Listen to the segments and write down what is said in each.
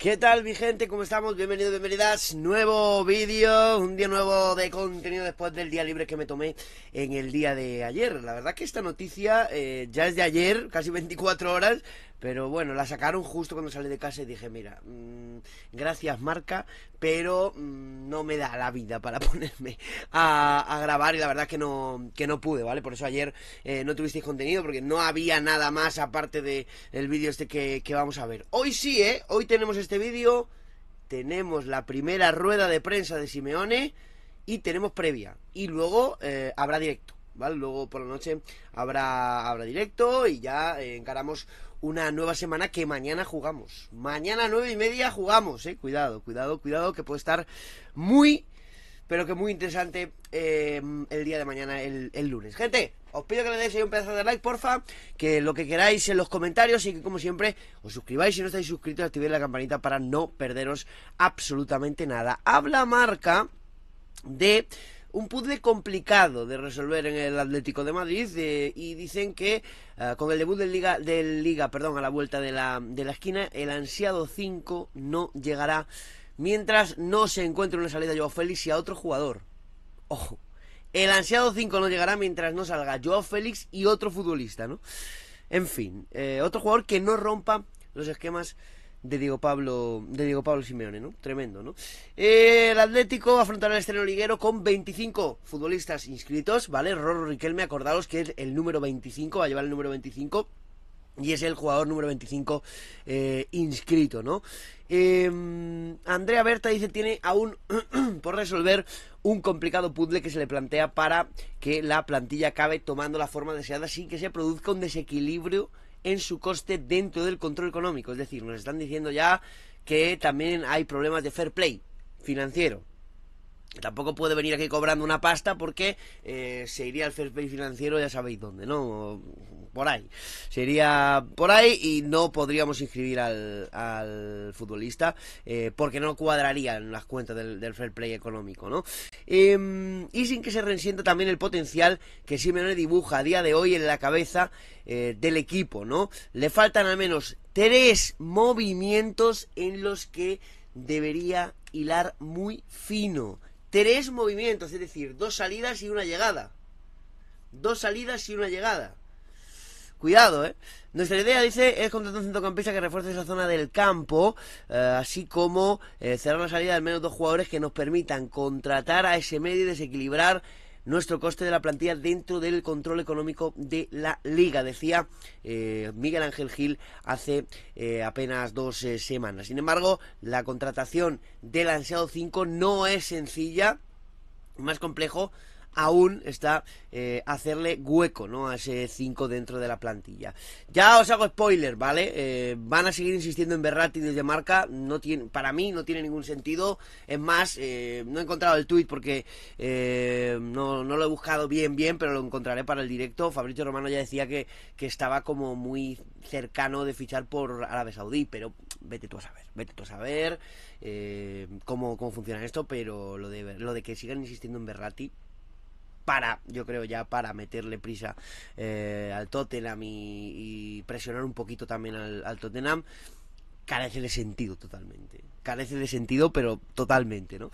¿Qué tal mi gente? ¿Cómo estamos? Bienvenidos, bienvenidas. Nuevo vídeo, un día nuevo de contenido después del día libre que me tomé en el día de ayer. La verdad que esta noticia eh, ya es de ayer, casi 24 horas, pero bueno, la sacaron justo cuando salí de casa y dije, mira, mm, gracias marca, pero mm, no me da la vida para ponerme a, grabar y la verdad que no, que no pude, ¿vale? Por eso ayer eh, no tuvisteis contenido porque no había nada más aparte del vídeo este que, vamos a ver. Hoy sí, ¿eh? Hoy tenemos este vídeo, tenemos la primera rueda de prensa de Simeone y tenemos previa. Y luego eh, habrá directo, ¿vale? Luego por la noche habrá, habrá directo y ya encaramos una nueva semana que mañana jugamos. Mañana nueve y media jugamos, eh. Cuidado, cuidado, cuidado, que puede estar muy, pero que muy interesante eh, el día de mañana, el, lunes. Gente, os pido que le deis ahí un pedazo de like, porfa, que lo que queráis en los comentarios y que como siempre os suscribáis si no estáis suscritos, activéis la campanita para no perderos absolutamente nada. Habla marca de un puzzle complicado de resolver en el Atlético de Madrid y dicen que ah, con el debut del Liga, Liga perdón, a la vuelta de la, esquina, el ansiado 5 no llegará mientras no se encuentre una salida a Joao Félix y a otro jugador. Ojo, el ansiado 5 no llegará mientras no salga Joao Félix y otro futbolista, ¿no? En fin, eh, otro jugador que no rompa los esquemas de Diego Pablo de Diego Pablo Simeone, ¿no? Tremendo, ¿no? Eh, el Atlético afrontará el estreno liguero con 25 futbolistas inscritos, ¿vale? Rorro Riquelme, acordaros que es el número 25, va a llevar el número 25 y es el jugador número 25 eh, inscrito, ¿no? Em, Andrea Berta dice tiene aún por resolver un complicado puzzle que se le plantea para que la plantilla acabe tomando la forma deseada sin que se produzca un desequilibrio en su coste dentro del control económico. Es decir, nos están diciendo ya que también hay problemas de fair play financiero. Tampoco puede venir aquí cobrando una pasta porque eh, se iría al fair play financiero, ya sabéis dónde, ¿no? Por ahí. Sería por ahí y no podríamos inscribir al, futbolista eh, porque no cuadrarían las cuentas del, fair play económico, ¿no? Em, y sin que se resienta también el potencial que Simeone dibuja a día de hoy en la cabeza eh, del equipo, ¿no? Le faltan al menos tres movimientos en los que debería hilar muy fino tres movimientos, es decir, dos salidas y una llegada. Dos salidas y una llegada. Cuidado, ¿eh? Nuestra idea, dice, es contratar un centrocampista que refuerce esa zona del campo, eh, así como eh, cerrar la salida de al menos dos jugadores que nos permitan contratar a ese medio y desequilibrar nuestro coste de la plantilla dentro del control económico de la liga, decía eh, Miguel Ángel Gil hace eh, apenas dos eh, semanas. Sin embargo, la contratación del ansiado 5 no es sencilla, más complejo aún está eh, hacerle hueco ¿no? a ese 5 dentro de la plantilla. Ya os hago spoiler, ¿vale? Eh, van a seguir insistiendo en Berratti desde marca. No tiene, para mí no tiene ningún sentido. Es más, eh, no he encontrado el tuit porque no, lo he buscado bien, bien, pero lo encontraré para el directo. Fabricio Romano ya decía que, estaba como muy cercano de fichar por Arabia Saudí, pero vete tú a saber, vete tú a saber cómo, cómo funciona esto, pero lo de, lo de que sigan insistiendo en Berratti para, yo creo ya para meterle prisa eh, al Tottenham y, presionar un poquito también al, Tottenham, carece de sentido totalmente. Carece de sentido, pero totalmente, ¿no?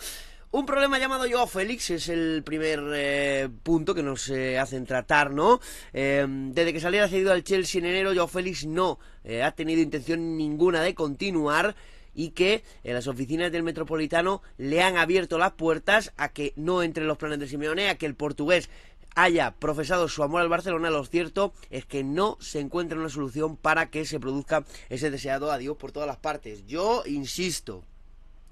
Un problema llamado yo Félix es el primer eh, punto que nos eh, hacen tratar, ¿no? desde que saliera cedido al Chelsea en enero, Joao Félix no ha tenido intención ninguna de continuar y que en las oficinas del Metropolitano le han abierto las puertas a que no entre los planes de Simeone, a que el portugués haya profesado su amor al Barcelona, lo cierto es que no se encuentra una solución para que se produzca ese deseado adiós por todas las partes. Yo insisto,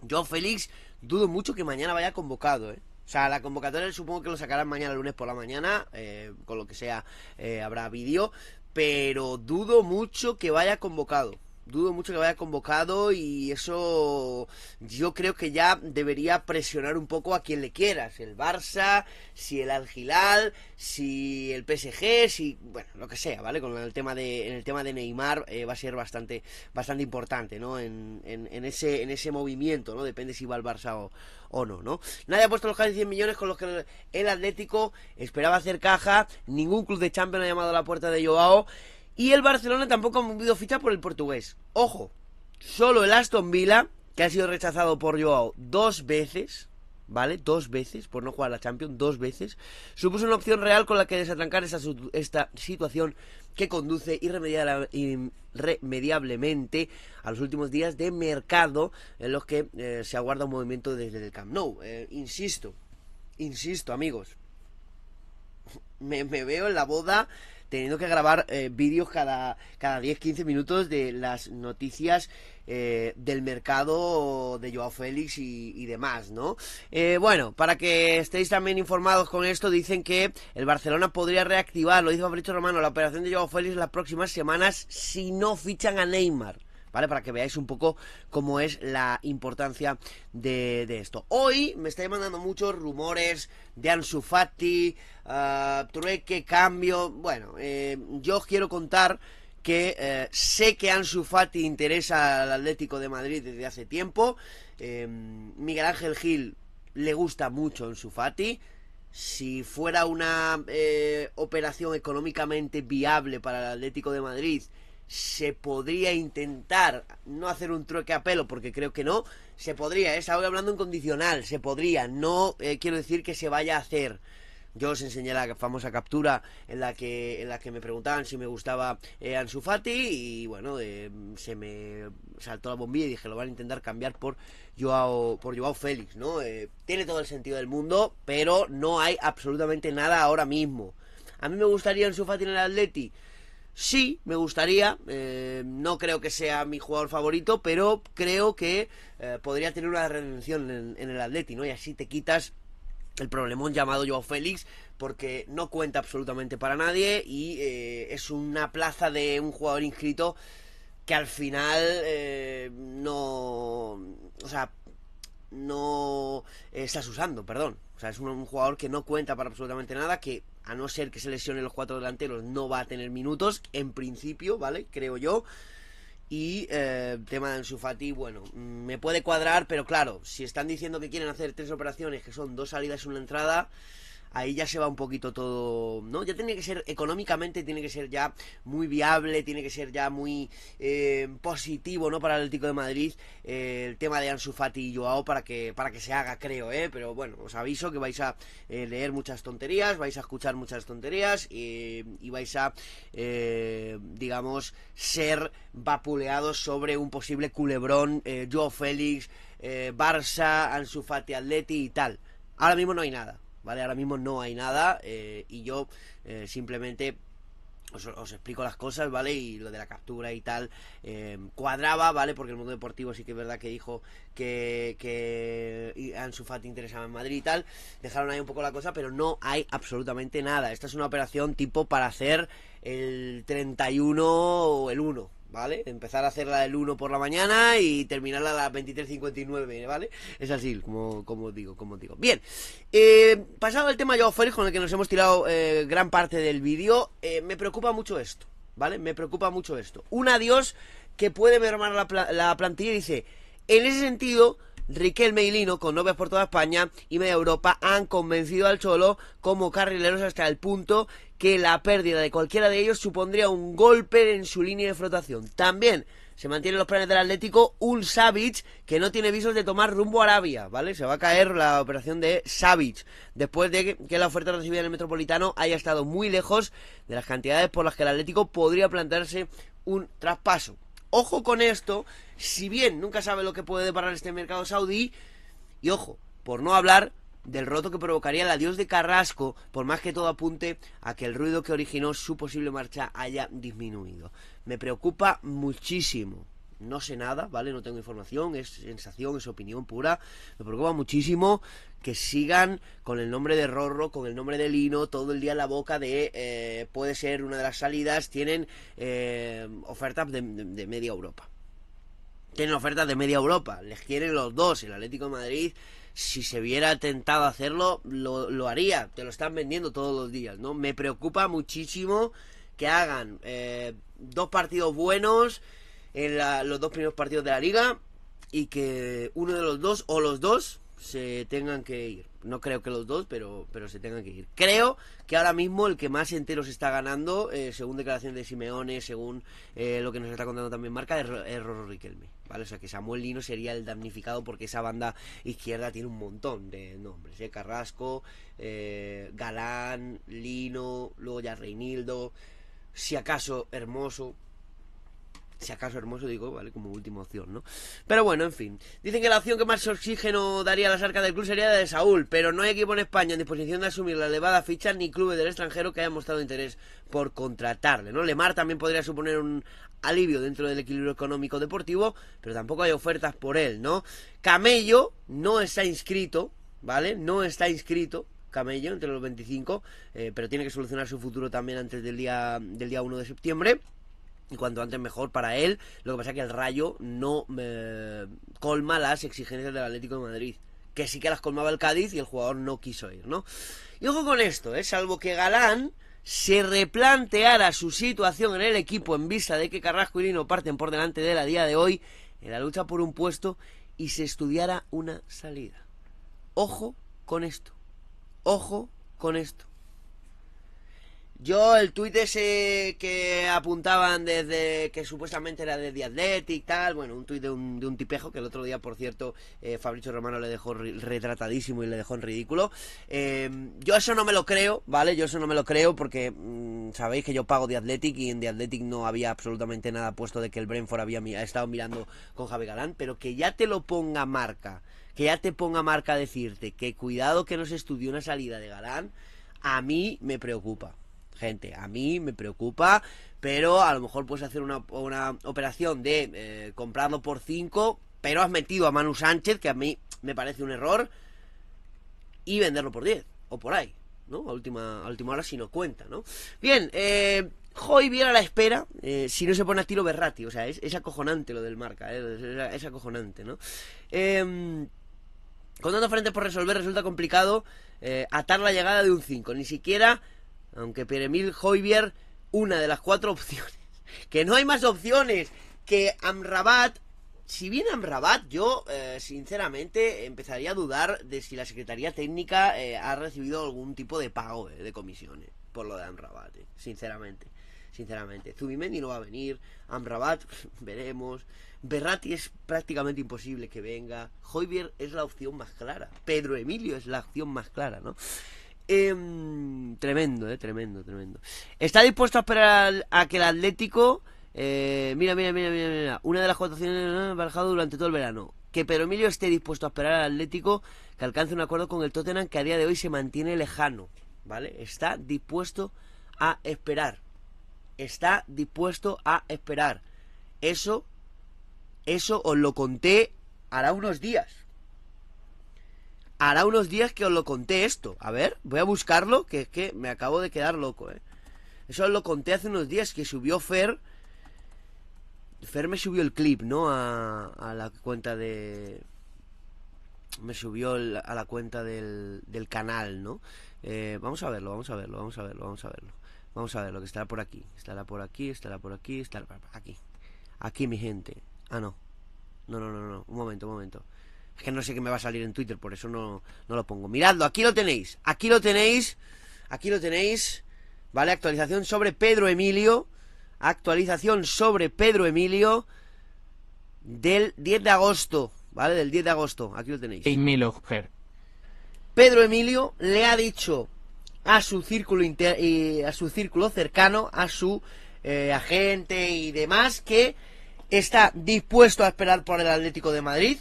yo Félix dudo mucho que mañana vaya convocado, ¿eh? O sea, la convocatoria supongo que lo sacarán mañana, lunes por la mañana, eh, con lo que sea, eh, habrá vídeo, pero dudo mucho que vaya convocado dudo mucho que vaya convocado y eso yo creo que ya debería presionar un poco a quien le quiera. Si el Barça, si el Algilal, si el PSG, si bueno, lo que sea, ¿vale? Con el tema de en el tema de Neymar eh, va a ser bastante bastante importante, ¿no? En, en, ese en ese movimiento, ¿no? Depende si va al Barça o, o no, ¿no? Nadie ha puesto los casi 100 millones con los que el Atlético esperaba hacer caja, ningún club de Champions ha llamado a la puerta de Joao y el Barcelona tampoco ha movido ficha por el portugués. Ojo, solo el Aston Villa, que ha sido rechazado por Joao dos veces, ¿vale? Dos veces, por no jugar a la Champions, dos veces, supuso una opción real con la que desatrancar esta, situación que conduce irremediablemente a los últimos días de mercado en los que eh, se aguarda un movimiento desde el Camp Nou. Eh, insisto, insisto, amigos, me, veo en la boda teniendo que grabar eh, vídeos cada, cada 10-15 minutos de las noticias eh, del mercado de Joao Félix y, demás, ¿no? Eh, bueno, para que estéis también informados con esto, dicen que el Barcelona podría reactivar, lo dice Fabricio Romano, la operación de Joao Félix las próximas semanas si no fichan a Neymar. ¿vale? Para que veáis un poco cómo es la importancia de, esto. Hoy me estáis mandando muchos rumores de Ansu Fati, ah, trueque, cambio. Bueno, eh, yo os quiero contar que eh, sé que Ansu Fati interesa al Atlético de Madrid desde hace tiempo. Em, Miguel Ángel Gil le gusta mucho Ansu Fati. Si fuera una eh, operación económicamente viable para el Atlético de Madrid se podría intentar no hacer un trueque a pelo, porque creo que no, se podría, ¿eh? es ahora hablando en condicional, se podría, no eh, quiero decir que se vaya a hacer. Yo os enseñé la famosa captura en la que, en la que me preguntaban si me gustaba eh, Ansu Fati y bueno, se me saltó la bombilla y dije, lo van a intentar cambiar por Joao, por Joao Félix, ¿no? tiene todo el sentido del mundo, pero no hay absolutamente nada ahora mismo. A mí me gustaría Ansu Fati en el Atleti. Sí, me gustaría. Eh, no creo que sea mi jugador favorito, pero creo que eh, podría tener una redención en, el Atleti, ¿no? Y así te quitas el problemón llamado Joao Félix, porque no cuenta absolutamente para nadie y eh, es una plaza de un jugador inscrito que al final no... O sea, no estás usando, perdón. O sea, es un, jugador que no cuenta para absolutamente nada, que a no ser que se lesione los cuatro delanteros no va a tener minutos, en principio, ¿vale? Creo yo. Y eh, tema de Ansu Fati, bueno, mm, me puede cuadrar, pero claro, si están diciendo que quieren hacer tres operaciones, que son dos salidas y una entrada, ahí ya se va un poquito todo, ¿no? Ya tiene que ser económicamente, tiene que ser ya muy viable, tiene que ser ya muy eh, positivo, ¿no? Para el Atlético de Madrid eh, el tema de Ansu Fati y Joao para que, para que se haga, creo, ¿eh? Pero bueno, os aviso que vais a eh, leer muchas tonterías, vais a escuchar muchas tonterías y, vais a, digamos, ser vapuleados sobre un posible culebrón, Joao Félix, Barça, Ansu Fati, Atleti y tal. Ahora mismo no hay nada. ¿vale? Ahora mismo no hay nada eh, y yo eh, simplemente os, explico las cosas, ¿vale? Y lo de la captura y tal eh, cuadraba, ¿vale? Porque el mundo deportivo sí que es verdad que dijo que, que interesaba en Madrid y tal. Dejaron ahí un poco la cosa, pero no hay absolutamente nada. Esta es una operación tipo para hacer el 31 o el 1, ¿vale? Empezar a hacerla del 1 por la mañana y terminarla a las 23.59, ¿vale? Es así, como, como digo, como digo. Bien, eh, pasado al tema yo Félix, con el que nos hemos tirado eh, gran parte del vídeo, eh, me preocupa mucho esto, ¿vale? Me preocupa mucho esto. Un adiós que puede mermar la, la plantilla y dice, en ese sentido Riquelme y Lino, con novias por toda España y media Europa, han convencido al Cholo como carrileros hasta el punto que la pérdida de cualquiera de ellos supondría un golpe en su línea de flotación. También se mantienen los planes del Atlético un Savic que no tiene visos de tomar rumbo a Arabia, ¿vale? Se va a caer la operación de Savage, después de que la oferta recibida en el Metropolitano haya estado muy lejos de las cantidades por las que el Atlético podría plantearse un traspaso. Ojo con esto, si bien nunca sabe lo que puede deparar este mercado saudí, y ojo, por no hablar del roto que provocaría el adiós de Carrasco, por más que todo apunte a que el ruido que originó su posible marcha haya disminuido. Me preocupa muchísimo no sé nada, ¿vale? No tengo información, es sensación, es opinión pura. Me preocupa muchísimo que sigan con el nombre de Rorro, con el nombre de Lino, todo el día en la boca de eh, puede ser una de las salidas. Tienen eh, ofertas de, media Europa. Tienen ofertas de media Europa. Les quieren los dos. El Atlético de Madrid, si se viera tentado a hacerlo, lo, haría. Te lo están vendiendo todos los días, ¿no? Me preocupa muchísimo que hagan eh, dos partidos buenos en los dos primeros partidos de la liga y que uno de los dos o los dos se tengan que ir. No creo que los dos, pero, pero se tengan que ir. Creo que ahora mismo el que más entero se está ganando, eh, según declaración de Simeone, según eh, lo que nos está contando también Marca, es, es Riquelme. ¿vale? O sea que Samuel Lino sería el damnificado porque esa banda izquierda tiene un montón de nombres. ¿eh? Carrasco, eh, Galán, Lino, luego ya Reinildo, si acaso Hermoso si acaso hermoso, digo, vale, como última opción, ¿no? Pero bueno, en fin. Dicen que la opción que más oxígeno daría a las arcas del club sería la de Saúl, pero no hay equipo en España en disposición de asumir la elevada ficha ni clubes del extranjero que hayan mostrado interés por contratarle, ¿no? Lemar también podría suponer un alivio dentro del equilibrio económico deportivo, pero tampoco hay ofertas por él, ¿no? Camello no está inscrito, ¿vale? No está inscrito, Camello entre los 25, eh, pero tiene que solucionar su futuro también antes del día, del día 1 de septiembre y cuanto antes mejor para él. Lo que pasa es que el Rayo no eh, colma las exigencias del Atlético de Madrid, que sí que las colmaba el Cádiz y el jugador no quiso ir, ¿no? Y ojo con esto, ¿eh? salvo que Galán se replanteara su situación en el equipo en vista de que Carrasco y Lino parten por delante de la día de hoy en la lucha por un puesto y se estudiara una salida. Ojo con esto. Ojo con esto. Yo, el tuit ese que apuntaban desde que supuestamente era de Athletic tal, bueno, un tuit de un, tipejo que el otro día, por cierto, eh, Fabricio Romano le dejó retratadísimo y le dejó en ridículo. Eh, yo eso no me lo creo, ¿vale? Yo eso no me lo creo porque mm, sabéis que yo pago de Athletic y en The Athletic no había absolutamente nada puesto de que el Brentford había estado mirando con Javi Galán, pero que ya te lo ponga marca, que ya te ponga marca a decirte que cuidado que se estudió una salida de Galán, a mí me preocupa gente, a mí me preocupa, pero a lo mejor puedes hacer una, operación de eh, comprarlo por 5, pero has metido a Manu Sánchez, que a mí me parece un error, y venderlo por 10, o por ahí, ¿no? A última, última hora si no cuenta, ¿no? Bien, Hoy eh, viene a la espera, eh, si no se pone a tiro Berrati, o sea, es, acojonante lo del marca, es, acojonante, ¿no? Em, con tantos frentes por resolver resulta complicado atar la llegada de un 5, ni siquiera aunque Emil Hoybier, una de las cuatro opciones. Que no hay más opciones. Que Amrabat. Si bien Amrabat, yo eh, sinceramente empezaría a dudar de si la Secretaría Técnica eh, ha recibido algún tipo de pago eh, de comisiones por lo de Amrabat, sinceramente sinceramente. Zubimendi no va a venir, Amrabat veremos, Berratti es prácticamente imposible que venga, Hoybier es la opción más clara, Pedro Emilio es la opción más clara, ¿no? tremendo, eh, tremendo, tremendo. Está dispuesto a esperar a que el Atlético. mira, mira, mira, mira, mira. Una de las cotaciones bajado durante todo el verano. Que Pero Emilio esté dispuesto a esperar al Atlético que alcance un acuerdo con el Tottenham que a día de hoy se mantiene lejano. ¿Vale? Está dispuesto a esperar. Está dispuesto a esperar. Eso, eso os lo conté hará unos días. Hará unos días que os lo conté esto. A ver, voy a buscarlo, que es que me acabo de quedar loco, ¿eh? Eso os lo conté hace unos días que subió Fer. Fer me subió el clip, ¿no? A, la cuenta de. Me subió a la cuenta del, canal, ¿no? Eh, vamos a verlo, vamos a verlo, vamos a verlo, vamos a verlo. Vamos a verlo, que estará por aquí. Estará por aquí, estará por aquí, estará por aquí. Aquí, mi gente. Ah, no. No, no, no, no. Un momento, un momento. Es que no sé qué me va a salir en Twitter, por eso no, lo pongo. Miradlo, aquí lo tenéis, aquí lo tenéis, aquí lo tenéis, ¿vale? Actualización sobre Pedro Emilio, actualización sobre Pedro Emilio del 10 de agosto, ¿vale? Del 10 de agosto, aquí lo tenéis. Pedro Emilio le ha dicho a su círculo, inter a su círculo cercano, a su eh, agente y demás, que está dispuesto a esperar por el Atlético de Madrid,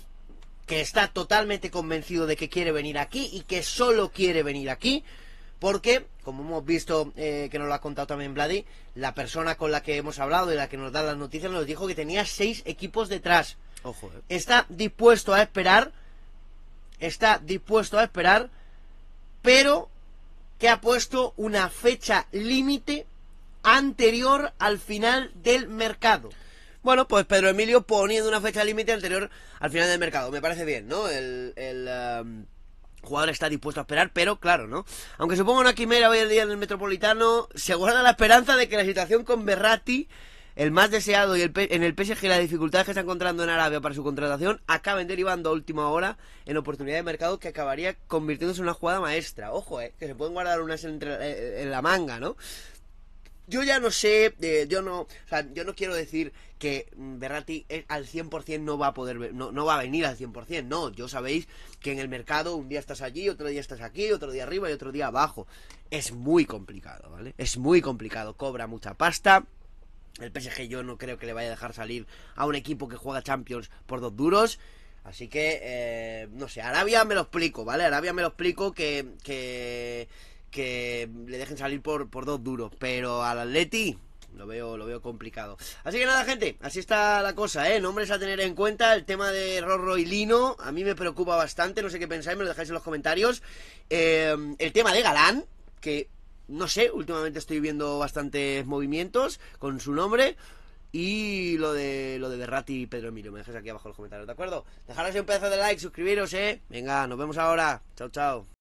que está totalmente convencido de que quiere venir aquí y que solo quiere venir aquí porque, como hemos visto eh, que nos lo ha contado también Vladi, la persona con la que hemos hablado y la que nos da las noticias nos dijo que tenía seis equipos detrás. Ojo, eh. Está dispuesto a esperar, está dispuesto a esperar, pero que ha puesto una fecha límite anterior al final del mercado. Bueno, pues Pedro Emilio poniendo una fecha límite anterior al final del mercado. Me parece bien, ¿no? El, em, jugador está dispuesto a esperar, pero claro, ¿no? Aunque supongo una quimera hoy en día en el Metropolitano, se guarda la esperanza de que la situación con Berratti, el más deseado y el en el PSG la dificultad que está encontrando en Arabia para su contratación, acaben derivando a última hora en oportunidad de mercado que acabaría convirtiéndose en una jugada maestra. Ojo, ¿eh? Que se pueden guardar unas eh, en la manga, ¿no? yo ya no sé, eh, yo no, o sea, yo no quiero decir que mm, Berratti eh, al 100% no va a poder, no, no va a venir al 100%, no, yo sabéis que en el mercado un día estás allí, otro día estás aquí, otro día arriba y otro día abajo. Es muy complicado, ¿vale? Es muy complicado, cobra mucha pasta. El PSG yo no creo que le vaya a dejar salir a un equipo que juega Champions por dos duros. Así que, eh, no sé, Arabia me lo explico, ¿vale? Arabia me lo explico que que le dejen salir por, por dos duros. Pero al Atleti lo veo, lo veo complicado. Así que nada, gente, así está la cosa, ¿eh? Nombres a tener en cuenta. El tema de Rorro y Lino a mí me preocupa bastante. No sé qué pensáis, me lo dejáis en los comentarios. Eh, el tema de Galán, que no sé, últimamente estoy viendo bastantes movimientos con su nombre. Y lo de lo de Berratti y Pedro Emilio, me dejáis aquí abajo en los comentarios, ¿de acuerdo? Dejaros un pedazo de like, suscribiros, ¿eh? Venga, nos vemos ahora. Chao, chao.